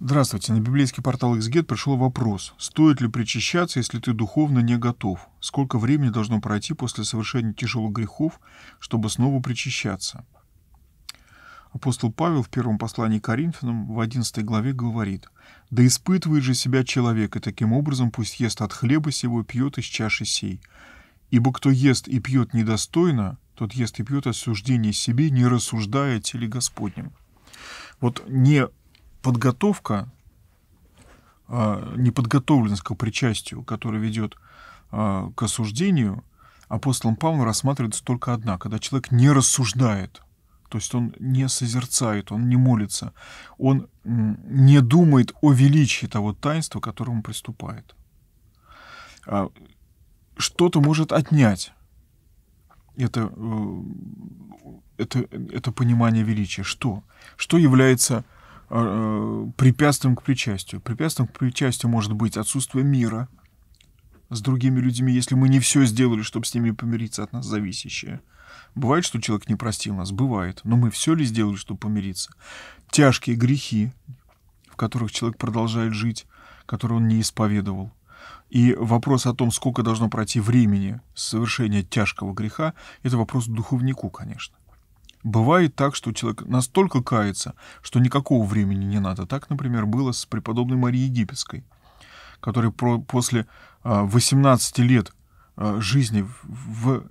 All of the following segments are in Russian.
Здравствуйте. На библейский портал XGET пришел вопрос. Стоит ли причащаться, если ты духовно не готов? Сколько времени должно пройти после совершения тяжелых грехов, чтобы снова причащаться? Апостол Павел в первом послании к Коринфянам в 11 главе говорит, «Да испытывает же себя человек, и таким образом пусть ест от хлеба сего, пьет из чаши сей. Ибо кто ест и пьет недостойно, тот ест и пьет осуждение себе, не рассуждая о теле Господнем». Вот не подготовка, а, неподготовленность к причастию, которая ведет а, к осуждению, апостолом Павлом рассматривается только одна, когда человек не рассуждает, то есть он не созерцает, он не молится, он не думает о величии того таинства, к которому приступает. А, что-то может отнять это, э, это, это понимание величия. Что? Что является Э, препятствием к причастию. Препятствием к причастию может быть отсутствие мира с другими людьми, если мы не все сделали, чтобы с ними помириться от нас зависящее. Бывает, что человек не простил нас? Бывает. Но мы все ли сделали, чтобы помириться? Тяжкие грехи, в которых человек продолжает жить, которые он не исповедовал. И вопрос о том, сколько должно пройти времени совершения тяжкого греха, это вопрос духовнику, конечно. Бывает так, что человек настолько кается, что никакого времени не надо. Так, например, было с преподобной Марией Египетской, которая про, после 18 а, лет а, жизни в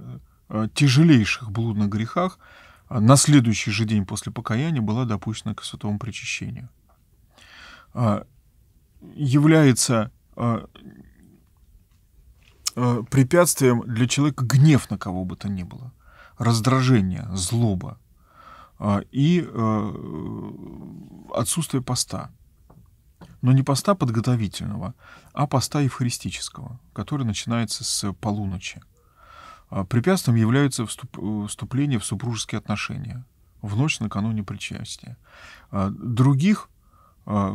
а, тяжелейших блудных грехах на следующий же день после покаяния была допущена к святому причащению. Является препятствием для человека гнев на кого бы то ни было – раздражение, злоба а, и э, отсутствие поста. Но не поста подготовительного, а поста евхаристического, который начинается с полуночи. А, препятствием является э, вступление в супружеские отношения в ночь накануне причастия. А, других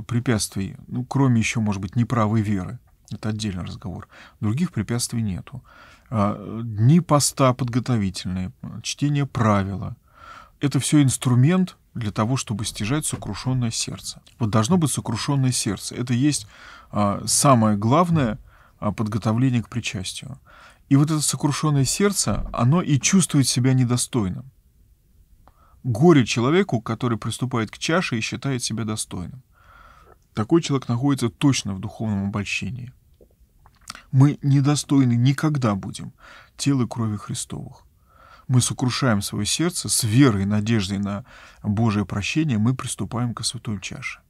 препятствий, ну, кроме еще, может быть, неправой веры, это отдельный разговор. Других препятствий нету. А, дни поста подготовительные, чтение правила. Это все инструмент для того, чтобы стяжать сокрушенное сердце. Вот должно быть сокрушенное сердце. Это есть а, самое главное а, подготовление к причастию. И вот это сокрушенное сердце, оно и чувствует себя недостойным. Горе человеку, который приступает к чаше и считает себя достойным. Такой человек находится точно в духовном обольщении. Мы недостойны никогда будем тела и крови Христовых. Мы сокрушаем свое сердце, с верой и надеждой на Божие прощение мы приступаем к святой чаше.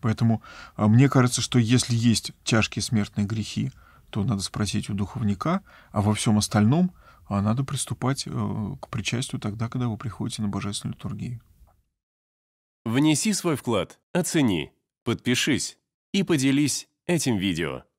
Поэтому а, мне кажется, что если есть тяжкие смертные грехи, то надо спросить у духовника, а во всем остальном а, надо приступать э, к причастию тогда, когда вы приходите на божественную литургию. Внеси свой вклад, оцени, подпишись и поделись этим видео.